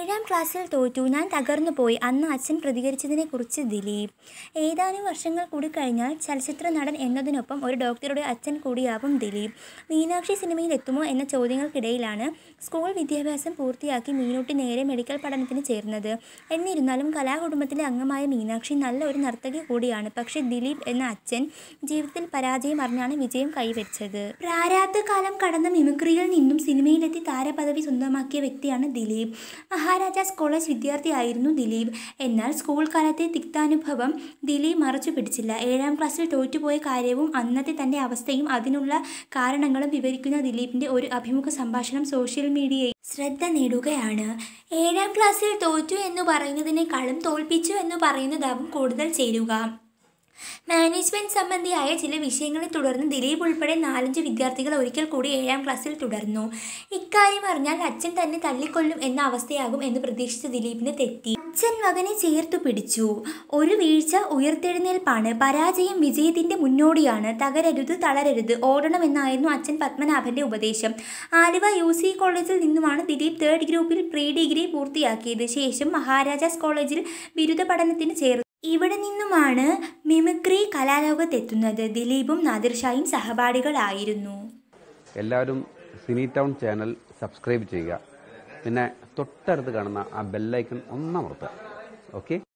ഏഴാം ക്ലാസ്സിൽ തോറ്റു ഞാൻ പോയി അന്ന് അച്ഛൻ പ്രതികരിച്ചതിനെക്കുറിച്ച് ദിലീപ് ഏതാനും വർഷങ്ങൾ കൂടി കഴിഞ്ഞാൽ ചലച്ചിത്ര നടൻ എന്നതിനൊപ്പം ഒരു ഡോക്ടറുടെ അച്ഛൻ കൂടിയാവും ദിലീപ് മീനാക്ഷി സിനിമയിൽ എത്തുമോ എന്ന ചോദ്യങ്ങൾക്കിടയിലാണ് സ്കൂൾ വിദ്യാഭ്യാസം പൂർത്തിയാക്കി മീനൂട്ടി നേരെ മെഡിക്കൽ പഠനത്തിന് ചേർന്നത് എന്നിരുന്നാലും കലാകുടുംബത്തിലെ അംഗമായ മീനാക്ഷി നല്ല ഒരു നർത്തകി കൂടിയാണ് പക്ഷേ ദിലീപ് എന്ന അച്ഛൻ ജീവിതത്തിൽ പരാജയം അറിഞ്ഞാണ് വിജയം കൈവരിച്ചത് കാലം കടന്ന മിമിക്രിയിൽ നിന്നും സിനിമയിലെത്തി താരപദവി സ്വന്തമാക്കിയ വ്യക്തിയാണ് ദിലീപ് മഹാരാജാസ് കോളേജ് വിദ്യാർത്ഥിയായിരുന്നു ദിലീപ് എന്നാൽ സ്കൂൾ കാലത്തെ തിക്താനുഭവം ദിലീപ് മറച്ചു പിടിച്ചില്ല ഏഴാം ക്ലാസ്സിൽ തോറ്റുപോയ കാര്യവും അന്നത്തെ തൻ്റെ അവസ്ഥയും അതിനുള്ള കാരണങ്ങളും വിവരിക്കുന്ന ദിലീപിൻ്റെ ഒരു അഭിമുഖ സംഭാഷണം സോഷ്യൽ മീഡിയയിൽ ശ്രദ്ധ നേടുകയാണ് ഏഴാം ക്ലാസ്സിൽ തോറ്റു എന്ന് പറയുന്നതിനേക്കാളും തോൽപ്പിച്ചു എന്ന് പറയുന്നതാവും കൂടുതൽ ചേരുക മാനേജ്മെൻറ്റ് സംബന്ധിയായ ചില വിഷയങ്ങളെ തുടർന്ന് ദിലീപ് ഉൾപ്പെടെ നാലഞ്ച് വിദ്യാർത്ഥികൾ ഒരിക്കൽ കൂടി ഏഴാം ക്ലാസ്സിൽ തുടർന്നു ഇക്കാര്യം അറിഞ്ഞാൽ അച്ഛൻ തന്നെ തല്ലിക്കൊല്ലും എന്ന അവസ്ഥയാകും എന്ന് പ്രതീക്ഷിച്ച ദിലീപിന് തെറ്റി അച്ഛൻ മകനെ ചേർത്തു പിടിച്ചു ഒരു വീഴ്ച ഉയർത്തെഴുന്നേൽപ്പാണ് പരാജയം വിജയത്തിൻ്റെ മുന്നോടിയാണ് തകരരുത് തളരരുത് ഓടണമെന്നായിരുന്നു അച്ഛൻ പത്മനാഭൻ്റെ ഉപദേശം ആലുവ യു സി കോളേജിൽ നിന്നുമാണ് ദിലീപ് തേർഡ് ഗ്രൂപ്പിൽ പ്രീ ഡിഗ്രി പൂർത്തിയാക്കിയത് ശേഷം മഹാരാജാസ് കോളേജിൽ ബിരുദ പഠനത്തിന് ചേർന്നു ഇവിടെ നിന്നുമാണ് മിമിക്രി കലാലോകത്തെത്തുന്നത് ദിലീപും നാദിർഷായും സഹപാഠികളായിരുന്നു എല്ലാവരും സിനി ടൗൺ ചാനൽ സബ്സ്ക്രൈബ് ചെയ്യുക പിന്നെ തൊട്ടടുത്ത് കാണുന്ന ആ ബെല്ലൈക്കൺ ഒന്നമർത്തുക ഓക്കെ